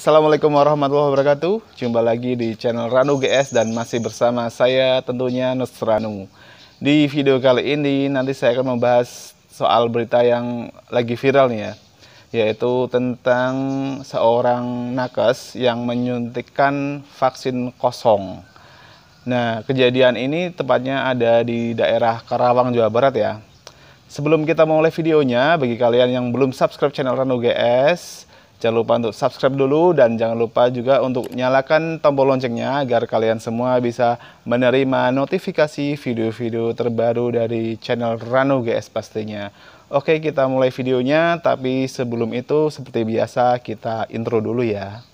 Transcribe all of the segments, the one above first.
Assalamualaikum warahmatullahi wabarakatuh. Jumpa lagi di channel Ranu GS dan masih bersama saya tentunya Nusranu. Di video kali ini nanti saya akan membahas soal berita yang lagi viral nih ya, yaitu tentang seorang nakes yang menyuntikkan vaksin kosong. Nah, kejadian ini tepatnya ada di daerah Karawang, Jawa Barat ya. Sebelum kita mulai videonya, bagi kalian yang belum subscribe channel Ranu GS, Jangan lupa untuk subscribe dulu dan jangan lupa juga untuk nyalakan tombol loncengnya agar kalian semua bisa menerima notifikasi video-video terbaru dari channel Rano GS pastinya. Oke, kita mulai videonya, tapi sebelum itu seperti biasa kita intro dulu ya.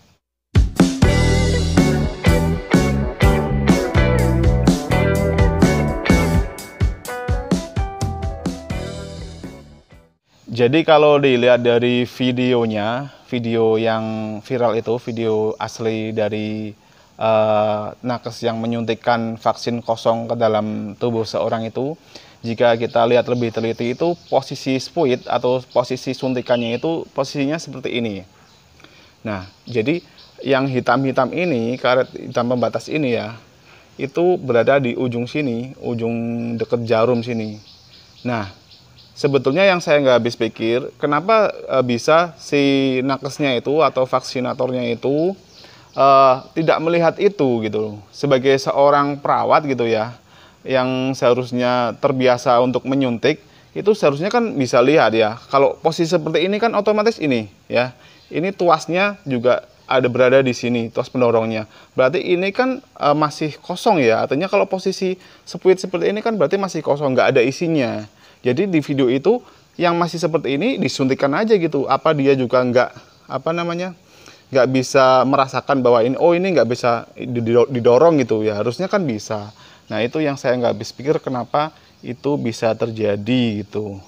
Jadi kalau dilihat dari videonya, video yang viral itu, video asli dari uh, nakes yang menyuntikkan vaksin kosong ke dalam tubuh seorang itu, jika kita lihat lebih teliti itu posisi spuit atau posisi suntikannya itu posisinya seperti ini. Nah, jadi yang hitam-hitam ini, karet hitam pembatas ini ya, itu berada di ujung sini, ujung deket jarum sini. Nah, sebetulnya yang saya nggak habis pikir, kenapa uh, bisa si nakesnya itu atau vaksinatornya itu uh, tidak melihat itu gitu Sebagai seorang perawat gitu ya, yang seharusnya terbiasa untuk menyuntik, itu seharusnya kan bisa lihat ya. Kalau posisi seperti ini kan otomatis ini ya, ini tuasnya juga ada berada di sini tuas pendorongnya. Berarti ini kan e, masih kosong ya. Artinya kalau posisi sepuit seperti ini kan berarti masih kosong, nggak ada isinya jadi di video itu yang masih seperti ini disuntikan aja gitu. Apa dia juga nggak apa namanya nggak bisa merasakan bahwa ini oh ini nggak bisa didorong gitu ya harusnya kan bisa. Nah itu yang saya nggak habis pikir kenapa itu bisa terjadi gitu.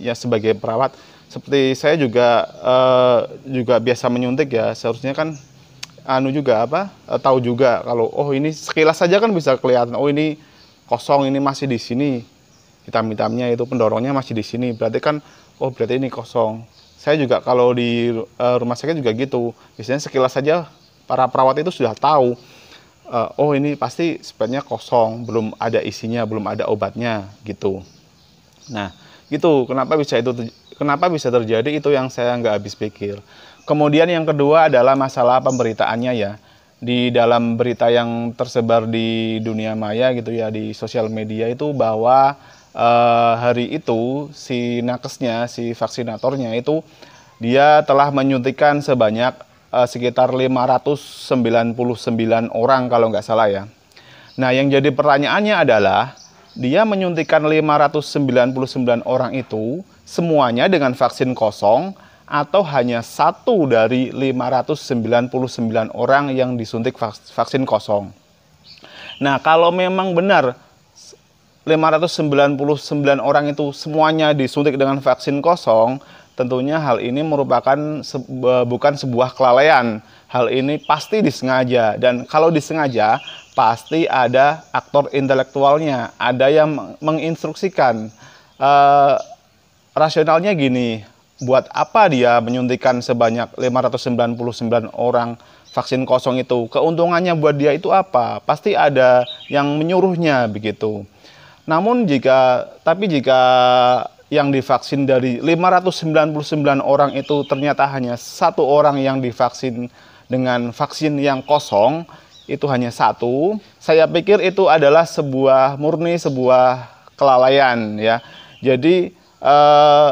Ya sebagai perawat seperti saya juga eh, juga biasa menyuntik ya seharusnya kan anu juga apa eh, tahu juga kalau oh ini sekilas saja kan bisa kelihatan oh ini kosong ini masih di sini hitam-hitamnya itu pendorongnya masih di sini berarti kan oh berarti ini kosong saya juga kalau di uh, rumah sakit juga gitu biasanya sekilas saja para perawat itu sudah tahu uh, oh ini pasti sebenarnya kosong belum ada isinya belum ada obatnya gitu nah gitu kenapa bisa itu kenapa bisa terjadi itu yang saya nggak habis pikir kemudian yang kedua adalah masalah pemberitaannya ya di dalam berita yang tersebar di dunia maya gitu ya di sosial media itu bahwa Eh, hari itu si nakesnya, si vaksinatornya itu dia telah menyuntikan sebanyak uh, sekitar 599 orang kalau nggak salah ya. Nah, yang jadi pertanyaannya adalah dia menyuntikkan 599 orang itu semuanya dengan vaksin kosong atau hanya satu dari 599 orang yang disuntik vaksin kosong. Nah, kalau memang benar 599 orang itu semuanya disuntik dengan vaksin kosong, tentunya hal ini merupakan sebu bukan sebuah kelalaian. Hal ini pasti disengaja dan kalau disengaja pasti ada aktor intelektualnya, ada yang menginstruksikan. E, rasionalnya gini, buat apa dia menyuntikan sebanyak 599 orang vaksin kosong itu? Keuntungannya buat dia itu apa? Pasti ada yang menyuruhnya begitu. Namun jika tapi jika yang divaksin dari 599 orang itu ternyata hanya satu orang yang divaksin dengan vaksin yang kosong itu hanya satu. Saya pikir itu adalah sebuah murni sebuah kelalaian ya. Jadi eh,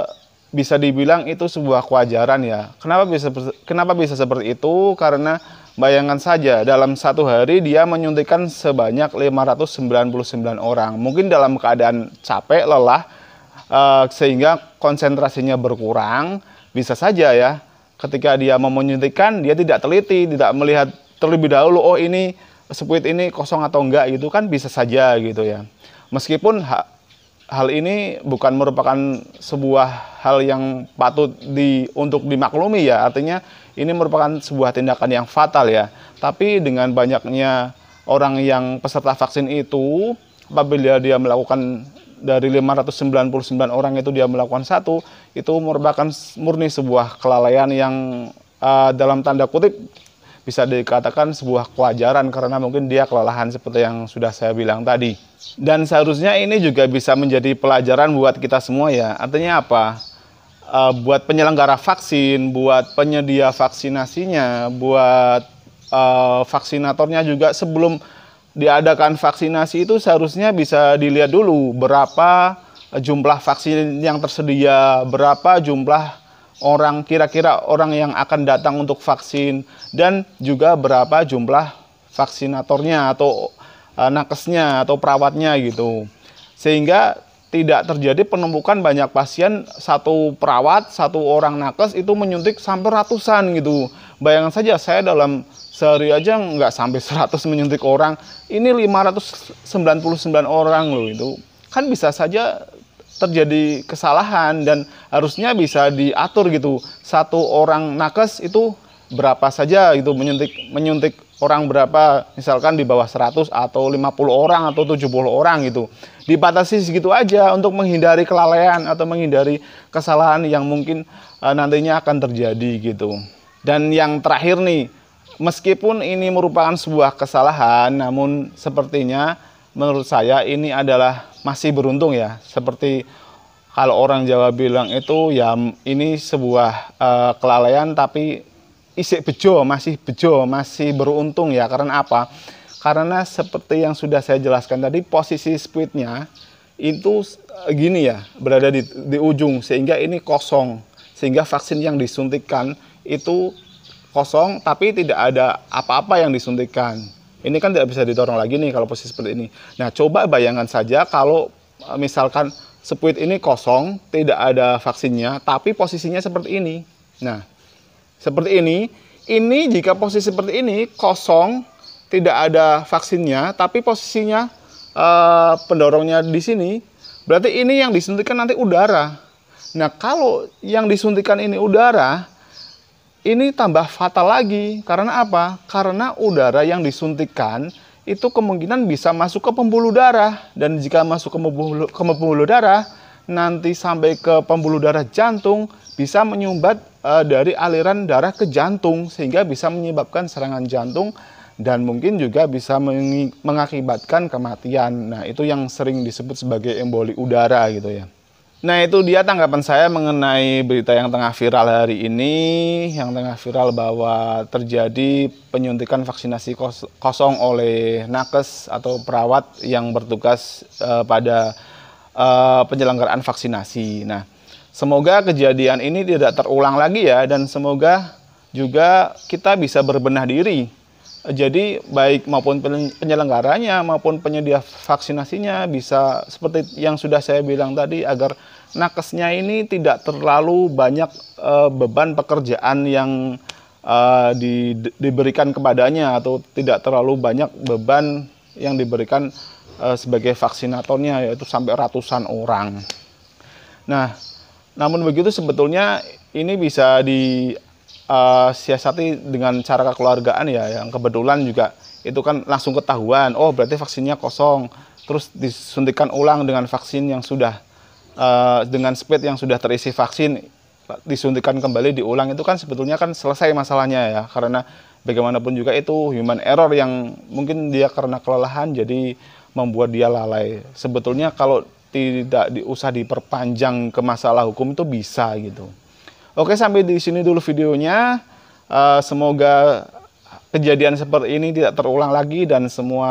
bisa dibilang itu sebuah kewajaran ya. Kenapa bisa kenapa bisa seperti itu? Karena Bayangkan saja dalam satu hari dia menyuntikkan sebanyak 599 orang. Mungkin dalam keadaan capek, lelah uh, sehingga konsentrasinya berkurang, bisa saja ya. Ketika dia mau menyuntikkan, dia tidak teliti, tidak melihat terlebih dahulu oh ini spuit ini kosong atau enggak gitu kan bisa saja gitu ya. Meskipun hal ini bukan merupakan sebuah hal yang patut di untuk dimaklumi ya artinya ini merupakan sebuah tindakan yang fatal ya tapi dengan banyaknya orang yang peserta vaksin itu apabila dia melakukan dari 599 orang itu dia melakukan satu itu merupakan murni sebuah kelalaian yang uh, dalam tanda kutip bisa dikatakan sebuah kewajaran karena mungkin dia kelelahan seperti yang sudah saya bilang tadi. Dan seharusnya ini juga bisa menjadi pelajaran buat kita semua ya. Artinya apa? E, buat penyelenggara vaksin, buat penyedia vaksinasinya, buat e, vaksinatornya juga sebelum diadakan vaksinasi itu seharusnya bisa dilihat dulu berapa jumlah vaksin yang tersedia, berapa jumlah orang kira-kira orang yang akan datang untuk vaksin dan juga berapa jumlah vaksinatornya atau eh, nakesnya atau perawatnya gitu. Sehingga tidak terjadi penumpukan banyak pasien satu perawat satu orang nakes itu menyuntik sampai ratusan gitu bayangan saja saya dalam sehari aja nggak sampai 100 menyuntik orang ini 599 orang loh itu kan bisa saja terjadi kesalahan dan harusnya bisa diatur gitu. Satu orang nakes itu berapa saja gitu menyuntik menyuntik orang berapa misalkan di bawah 100 atau 50 orang atau 70 orang gitu. Dibatasi segitu aja untuk menghindari kelalaian atau menghindari kesalahan yang mungkin uh, nantinya akan terjadi gitu. Dan yang terakhir nih, meskipun ini merupakan sebuah kesalahan namun sepertinya menurut saya ini adalah masih beruntung ya. Seperti kalau orang Jawa bilang itu ya ini sebuah e, kelalaian tapi isik bejo masih bejo masih beruntung ya karena apa? Karena seperti yang sudah saya jelaskan tadi posisi speednya itu eh, gini ya berada di, di ujung sehingga ini kosong sehingga vaksin yang disuntikkan itu kosong tapi tidak ada apa-apa yang disuntikkan ini kan tidak bisa didorong lagi nih kalau posisi seperti ini. Nah, coba bayangkan saja kalau eh, misalkan sepuit ini kosong, tidak ada vaksinnya, tapi posisinya seperti ini. Nah, seperti ini. Ini jika posisi seperti ini kosong, tidak ada vaksinnya, tapi posisinya eh, pendorongnya di sini, berarti ini yang disuntikan nanti udara. Nah, kalau yang disuntikan ini udara, ini tambah fatal lagi. Karena apa? Karena udara yang disuntikan itu kemungkinan bisa masuk ke pembuluh darah dan jika masuk ke pembuluh, ke pembuluh darah nanti sampai ke pembuluh darah jantung bisa menyumbat e, dari aliran darah ke jantung sehingga bisa menyebabkan serangan jantung dan mungkin juga bisa mengakibatkan kematian. Nah, itu yang sering disebut sebagai emboli udara gitu ya. Nah itu dia tanggapan saya mengenai berita yang tengah viral hari ini, yang tengah viral bahwa terjadi penyuntikan vaksinasi kosong oleh nakes atau perawat yang bertugas uh, pada uh, penyelenggaraan vaksinasi. Nah semoga kejadian ini tidak terulang lagi ya dan semoga juga kita bisa berbenah diri jadi baik maupun penyelenggaranya maupun penyedia vaksinasinya bisa seperti yang sudah saya bilang tadi agar nakesnya ini tidak terlalu banyak uh, beban pekerjaan yang uh, di, diberikan kepadanya atau tidak terlalu banyak beban yang diberikan uh, sebagai vaksinatornya yaitu sampai ratusan orang. Nah, namun begitu sebetulnya ini bisa di uh, siasati dengan cara kekeluargaan ya yang kebetulan juga itu kan langsung ketahuan oh berarti vaksinnya kosong terus disuntikan ulang dengan vaksin yang sudah uh, dengan speed yang sudah terisi vaksin disuntikan kembali diulang itu kan sebetulnya kan selesai masalahnya ya karena bagaimanapun juga itu human error yang mungkin dia karena kelelahan jadi membuat dia lalai sebetulnya kalau tidak di, usah diperpanjang ke masalah hukum itu bisa gitu. Oke, sampai di sini dulu videonya. Uh, semoga kejadian seperti ini tidak terulang lagi dan semua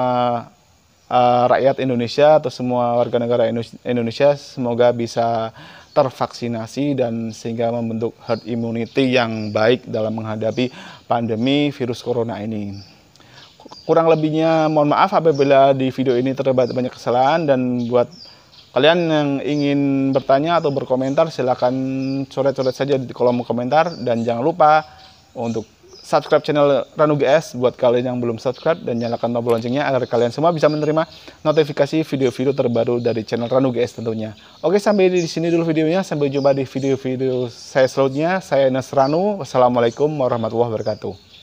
uh, rakyat Indonesia atau semua warga negara Indonesia semoga bisa tervaksinasi dan sehingga membentuk herd immunity yang baik dalam menghadapi pandemi virus corona ini. Kurang lebihnya mohon maaf apabila di video ini terdapat banyak kesalahan dan buat Kalian yang ingin bertanya atau berkomentar silahkan coret-coret saja di kolom komentar dan jangan lupa untuk subscribe channel Ranu GS buat kalian yang belum subscribe dan nyalakan tombol loncengnya agar kalian semua bisa menerima notifikasi video-video terbaru dari channel Ranu GS tentunya. Oke sampai di sini dulu videonya sampai jumpa di video-video saya selanjutnya. Saya Nes Ranu. Wassalamualaikum warahmatullahi wabarakatuh.